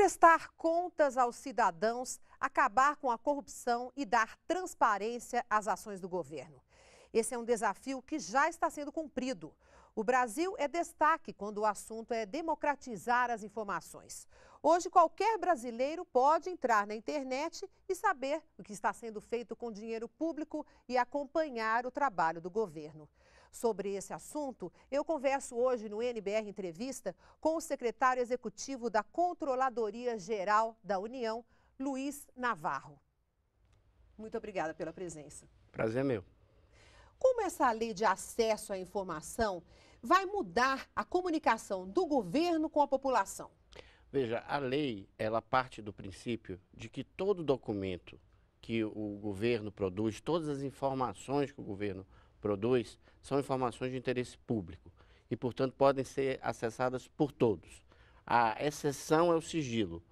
Prestar contas aos cidadãos, acabar com a corrupção e dar transparência às ações do governo. Esse é um desafio que já está sendo cumprido. O Brasil é destaque quando o assunto é democratizar as informações. Hoje, qualquer brasileiro pode entrar na internet e saber o que está sendo feito com dinheiro público e acompanhar o trabalho do governo sobre esse assunto, eu converso hoje no NBR Entrevista com o secretário executivo da Controladoria Geral da União, Luiz Navarro. Muito obrigada pela presença. Prazer é meu. Como essa lei de acesso à informação vai mudar a comunicação do governo com a população? Veja, a lei, ela parte do princípio de que todo documento que o governo produz, todas as informações que o governo produz, produz são informações de interesse público e, portanto, podem ser acessadas por todos. A exceção é o sigilo,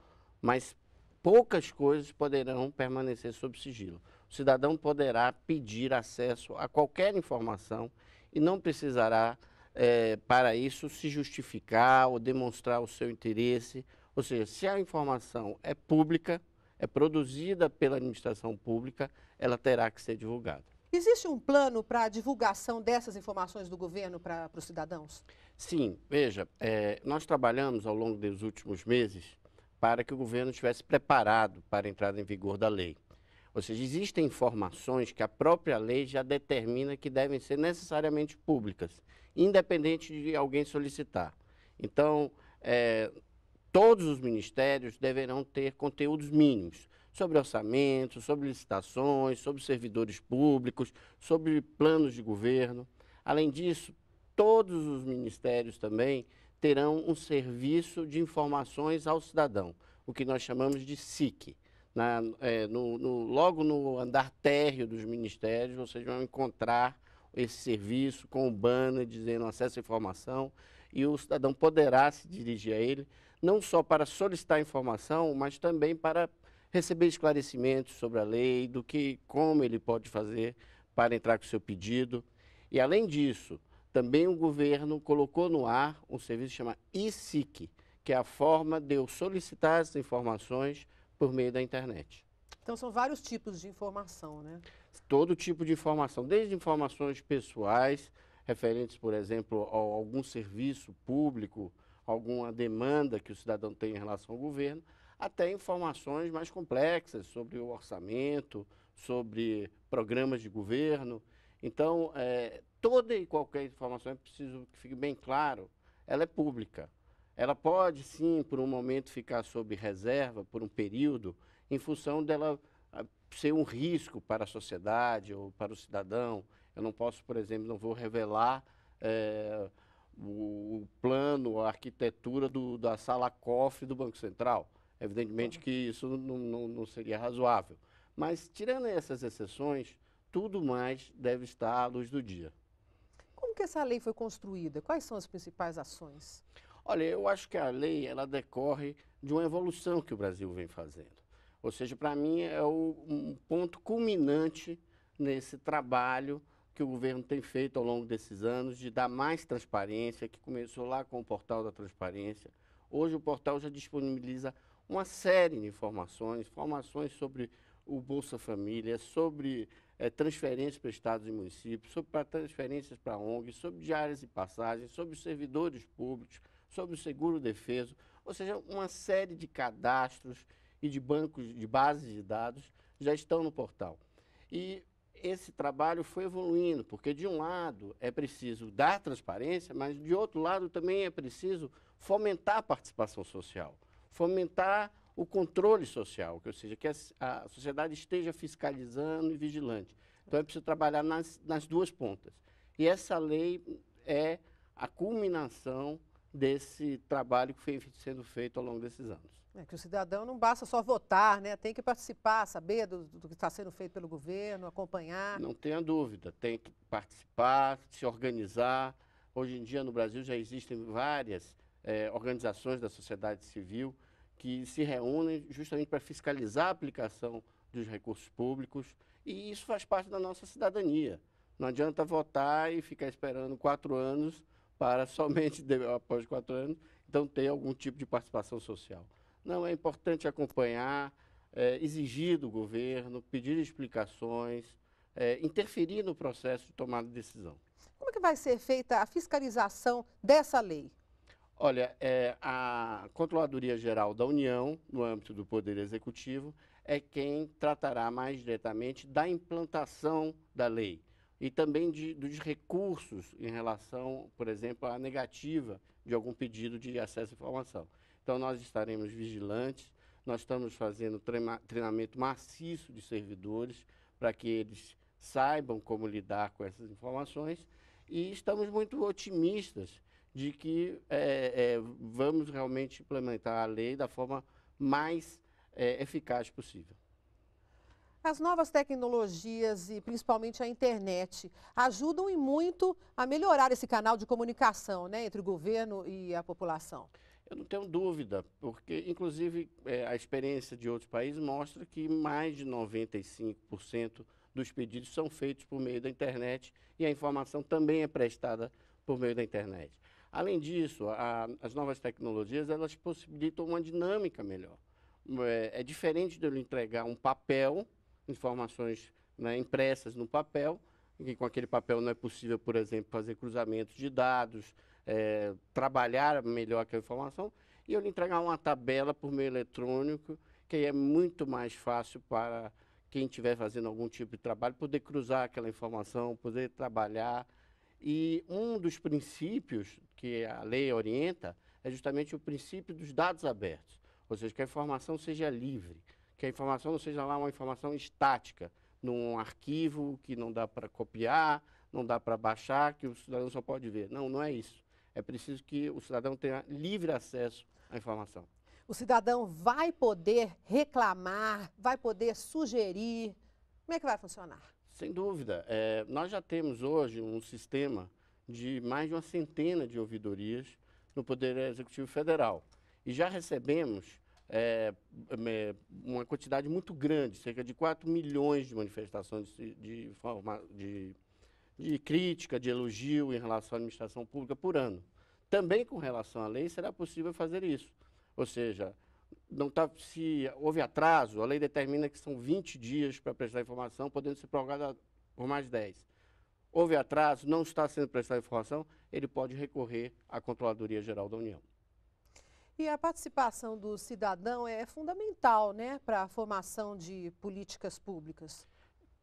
mas poucas coisas poderão permanecer sob sigilo. O cidadão poderá pedir acesso a qualquer informação e não precisará, é, para isso, se justificar ou demonstrar o seu interesse. Ou seja, se a informação é pública, é produzida pela administração pública, ela terá que ser divulgada. Existe um plano para a divulgação dessas informações do governo para os cidadãos? Sim, veja, é, nós trabalhamos ao longo dos últimos meses para que o governo estivesse preparado para a entrada em vigor da lei. Ou seja, existem informações que a própria lei já determina que devem ser necessariamente públicas, independente de alguém solicitar. Então, é, todos os ministérios deverão ter conteúdos mínimos sobre orçamento, sobre licitações, sobre servidores públicos, sobre planos de governo. Além disso, todos os ministérios também terão um serviço de informações ao cidadão, o que nós chamamos de SIC. Na, é, no, no, logo no andar térreo dos ministérios, vocês vão encontrar esse serviço com o banner dizendo acesso à informação e o cidadão poderá se dirigir a ele, não só para solicitar informação, mas também para receber esclarecimentos sobre a lei, do que como ele pode fazer para entrar com o seu pedido. E além disso, também o governo colocou no ar um serviço chamado ISIC, que é a forma de eu solicitar as informações por meio da internet. Então são vários tipos de informação, né? Todo tipo de informação, desde informações pessoais, referentes, por exemplo, a algum serviço público, alguma demanda que o cidadão tem em relação ao governo, até informações mais complexas sobre o orçamento, sobre programas de governo. Então, é, toda e qualquer informação, é preciso que fique bem claro, ela é pública. Ela pode, sim, por um momento ficar sob reserva, por um período, em função dela ah, ser um risco para a sociedade ou para o cidadão. Eu não posso, por exemplo, não vou revelar é, o, o, plano, a arquitetura do, da sala cofre do Banco Central. Evidentemente tá. que isso não, não, não seria razoável. Mas, tirando essas exceções, tudo mais deve estar à luz do dia. Como que essa lei foi construída? Quais são as principais ações? Olha, eu acho que a lei ela decorre de uma evolução que o Brasil vem fazendo. Ou seja, para mim é o, um ponto culminante nesse trabalho que o governo tem feito ao longo desses anos de dar mais transparência, que começou lá com o portal da transparência. Hoje o portal já disponibiliza uma série de informações, informações sobre o Bolsa Família, sobre é, transferências para estados e municípios, sobre transferências para ONGs, sobre diárias e passagens, sobre servidores públicos, sobre o seguro defeso, ou seja, uma série de cadastros e de bancos de bases de dados já estão no portal. E esse trabalho foi evoluindo, porque de um lado é preciso dar transparência, mas de outro lado também é preciso fomentar a participação social fomentar o controle social, ou seja, que a, a sociedade esteja fiscalizando e vigilante. Então é preciso trabalhar nas, nas duas pontas. E essa lei é a culminação desse trabalho que foi sendo feito ao longo desses anos. É que o cidadão não basta só votar, né? tem que participar, saber do, do que está sendo feito pelo governo, acompanhar. Não tenha dúvida, tem que participar, se organizar. Hoje em dia no Brasil já existem várias é, organizações da sociedade civil que se reúnem justamente para fiscalizar a aplicação dos recursos públicos e isso faz parte da nossa cidadania. Não adianta votar e ficar esperando quatro anos para somente, após quatro anos, então ter algum tipo de participação social. Não, é importante acompanhar, é, exigir do governo, pedir explicações, é, interferir no processo de tomada de decisão. Como é que vai ser feita a fiscalização dessa lei? Olha, é, a Controladoria Geral da União, no âmbito do Poder Executivo, é quem tratará mais diretamente da implantação da lei e também de, dos recursos em relação, por exemplo, à negativa de algum pedido de acesso à informação. Então, nós estaremos vigilantes, nós estamos fazendo treina, treinamento maciço de servidores para que eles saibam como lidar com essas informações e estamos muito otimistas de que é, é, vamos realmente implementar a lei da forma mais é, eficaz possível. As novas tecnologias e principalmente a internet ajudam e muito a melhorar esse canal de comunicação né, entre o governo e a população. Eu não tenho dúvida, porque inclusive é, a experiência de outros países mostra que mais de 95% dos pedidos são feitos por meio da internet e a informação também é prestada por meio da internet. Além disso, a, as novas tecnologias elas possibilitam uma dinâmica melhor. É, é diferente de eu entregar um papel, informações né, impressas no papel, que com aquele papel não é possível, por exemplo, fazer cruzamentos de dados, é, trabalhar melhor aquela informação, e eu lhe entregar uma tabela por meio eletrônico, que aí é muito mais fácil para quem estiver fazendo algum tipo de trabalho poder cruzar aquela informação, poder trabalhar. E um dos princípios que a lei orienta é justamente o princípio dos dados abertos, ou seja, que a informação seja livre, que a informação não seja lá uma informação estática, num arquivo que não dá para copiar, não dá para baixar, que o cidadão só pode ver. Não, não é isso. É preciso que o cidadão tenha livre acesso à informação. O cidadão vai poder reclamar, vai poder sugerir. Como é que vai funcionar? Sem dúvida. É, nós já temos hoje um sistema de mais de uma centena de ouvidorias no Poder Executivo Federal. E já recebemos é, é uma quantidade muito grande, cerca de 4 milhões de manifestações de, de, forma, de, de crítica, de elogio em relação à administração pública por ano. Também com relação à lei será possível fazer isso. Ou seja, não tá, se houve atraso, a lei determina que são 20 dias para prestar informação, podendo ser prorrogada por mais 10 houve atraso, não está sendo prestada informação, ele pode recorrer à Controladoria Geral da União. E a participação do cidadão é fundamental né, para a formação de políticas públicas.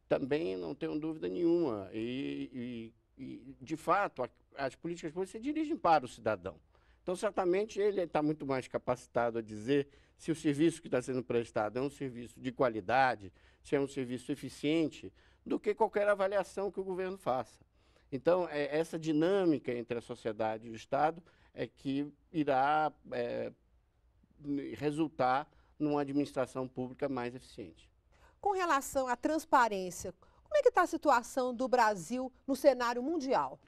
Também não tenho dúvida nenhuma. E, e, e de fato, a, as políticas públicas se dirigem para o cidadão. Então, certamente, ele está muito mais capacitado a dizer se o serviço que está sendo prestado é um serviço de qualidade, se é um serviço eficiente, do que qualquer avaliação que o governo faça. Então, é, essa dinâmica entre a sociedade e o Estado é que irá é, resultar numa administração pública mais eficiente. Com relação à transparência, como é que está a situação do Brasil no cenário mundial?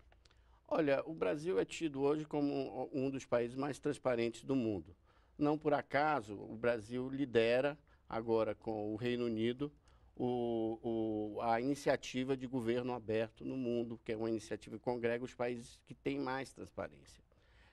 Olha, o Brasil é tido hoje como um dos países mais transparentes do mundo. Não por acaso, o Brasil lidera agora com o Reino Unido o, o, a iniciativa de governo aberto no mundo, que é uma iniciativa que congrega os países que têm mais transparência.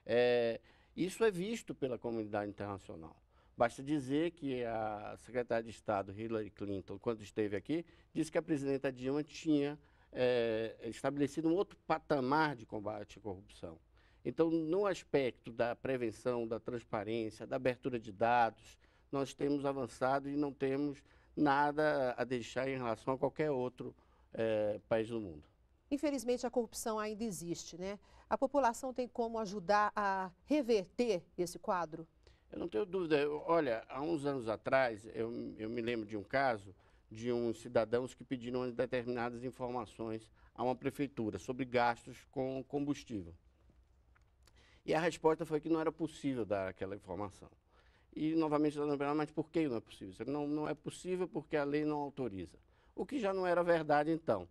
É, isso é visto pela comunidade internacional. Basta dizer que a secretária de Estado, Hillary Clinton, quando esteve aqui, disse que a presidenta Dilma tinha é, estabelecido um outro patamar de combate à corrupção. Então, no aspecto da prevenção, da transparência, da abertura de dados, nós temos avançado e não temos nada a deixar em relação a qualquer outro é, país do mundo. Infelizmente, a corrupção ainda existe, né? A população tem como ajudar a reverter esse quadro? Eu não tenho dúvida. Eu, olha, há uns anos atrás, eu, eu me lembro de um caso de uns cidadãos que pediram determinadas informações a uma prefeitura sobre gastos com combustível. E a resposta foi que não era possível dar aquela informação e novamente cidadão penal, mas por que não é possível? Não, não é possível porque a lei não autoriza. O que já não era verdade então.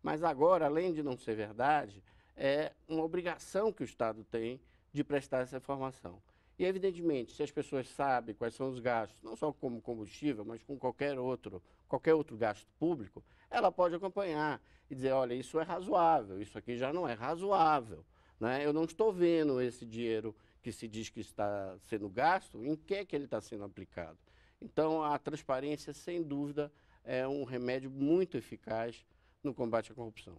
Mas agora, além de não ser verdade, é uma obrigação que o Estado tem de prestar essa informação. E, evidentemente, se as pessoas sabem quais são os gastos, não só como combustível, mas com qualquer outro, qualquer outro gasto público, ela pode acompanhar e dizer, olha, isso é razoável, isso aqui já não é razoável. Né? Eu não estou vendo esse dinheiro que se diz que está sendo gasto, em que é que ele está sendo aplicado. Então, a transparência, sem dúvida, é um remédio muito eficaz no combate à corrupção.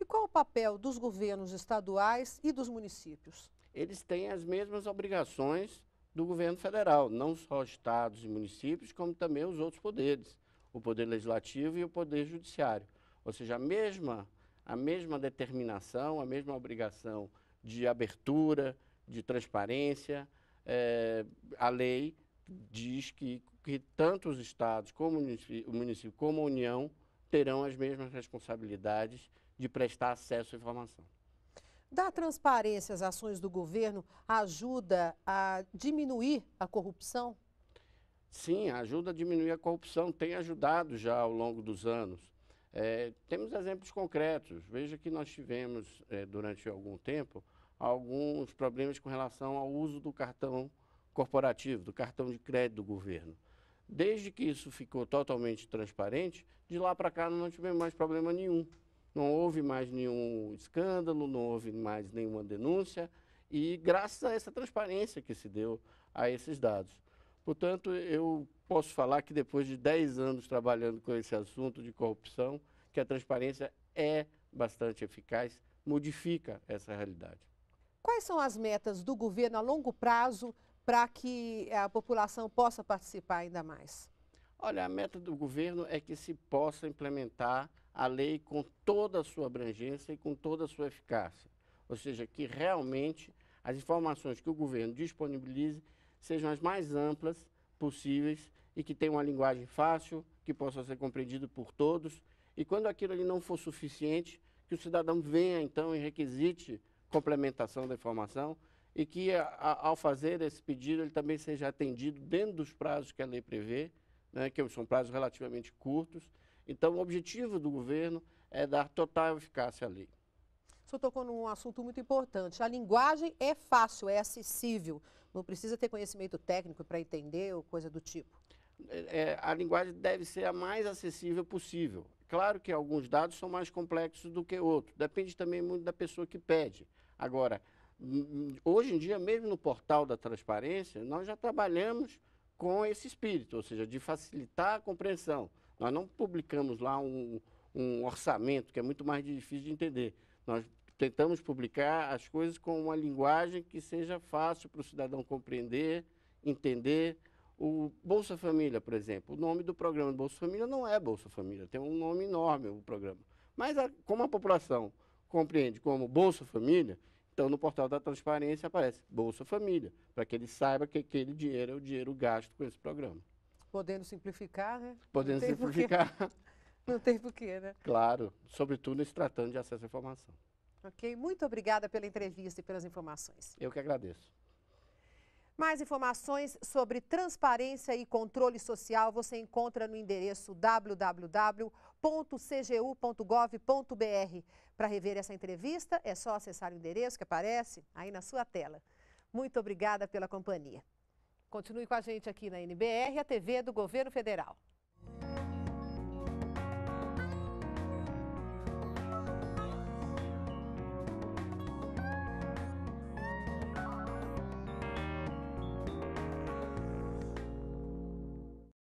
E qual o papel dos governos estaduais e dos municípios? Eles têm as mesmas obrigações do governo federal, não só estados e municípios, como também os outros poderes, o poder legislativo e o poder judiciário. Ou seja, a mesma, a mesma determinação, a mesma obrigação de abertura, de transparência. É, a lei diz que, que tanto os estados como o município, o município, como a União, terão as mesmas responsabilidades de prestar acesso à informação. Dar transparência às ações do governo ajuda a diminuir a corrupção? Sim, ajuda a diminuir a corrupção, tem ajudado já ao longo dos anos. É, temos exemplos concretos. Veja que nós tivemos, é, durante algum tempo, alguns problemas com relação ao uso do cartão corporativo, do cartão de crédito do governo. Desde que isso ficou totalmente transparente, de lá para cá não tivemos mais problema nenhum. Não houve mais nenhum escândalo, não houve mais nenhuma denúncia, e graças a essa transparência que se deu a esses dados. Portanto, eu posso falar que depois de 10 anos trabalhando com esse assunto de corrupção, que a transparência é bastante eficaz, modifica essa realidade. Quais são as metas do governo a longo prazo para que eh, a população possa participar ainda mais? Olha, a meta do governo é que se possa implementar a lei com toda a sua abrangência e com toda a sua eficácia. Ou seja, que realmente as informações que o governo disponibilize sejam as mais amplas possíveis e que tenham uma linguagem fácil, que possa ser compreendido por todos. E quando aquilo ali não for suficiente, que o cidadão venha então e requisite complementação da informação e que, a, a, ao fazer esse pedido, ele também seja atendido dentro dos prazos que a lei prevê, né, que são prazos relativamente curtos. Então, o objetivo do governo é dar total eficácia à lei. O senhor tocou num assunto muito importante. A linguagem é fácil, é acessível. Não precisa ter conhecimento técnico para entender ou coisa do tipo. É, é, a linguagem deve ser a mais acessível possível. Claro que alguns dados são mais complexos do que outros. Depende também muito da pessoa que pede. Agora, hoje em dia, mesmo no portal da transparência, nós já trabalhamos com esse espírito, ou seja, de facilitar a compreensão. Nós não publicamos lá um, um orçamento, que é muito mais difícil de entender. Nós tentamos publicar as coisas com uma linguagem que seja fácil para o cidadão compreender, entender. O Bolsa Família, por exemplo, o nome do programa do Bolsa Família não é Bolsa Família, tem um nome enorme o programa. Mas a, como a população compreende como Bolsa Família, então no portal da transparência aparece Bolsa Família, para que ele saiba que aquele dinheiro é o dinheiro gasto com esse programa. Podendo simplificar, né? Podendo simplificar. Porquê. Não tem porquê, né? Claro, sobretudo se tratando de acesso à informação. Ok, muito obrigada pela entrevista e pelas informações. Eu que agradeço. Mais informações sobre transparência e controle social você encontra no endereço www www.cgu.gov.br. Para rever essa entrevista, é só acessar o endereço que aparece aí na sua tela. Muito obrigada pela companhia. Continue com a gente aqui na NBR, a TV do Governo Federal.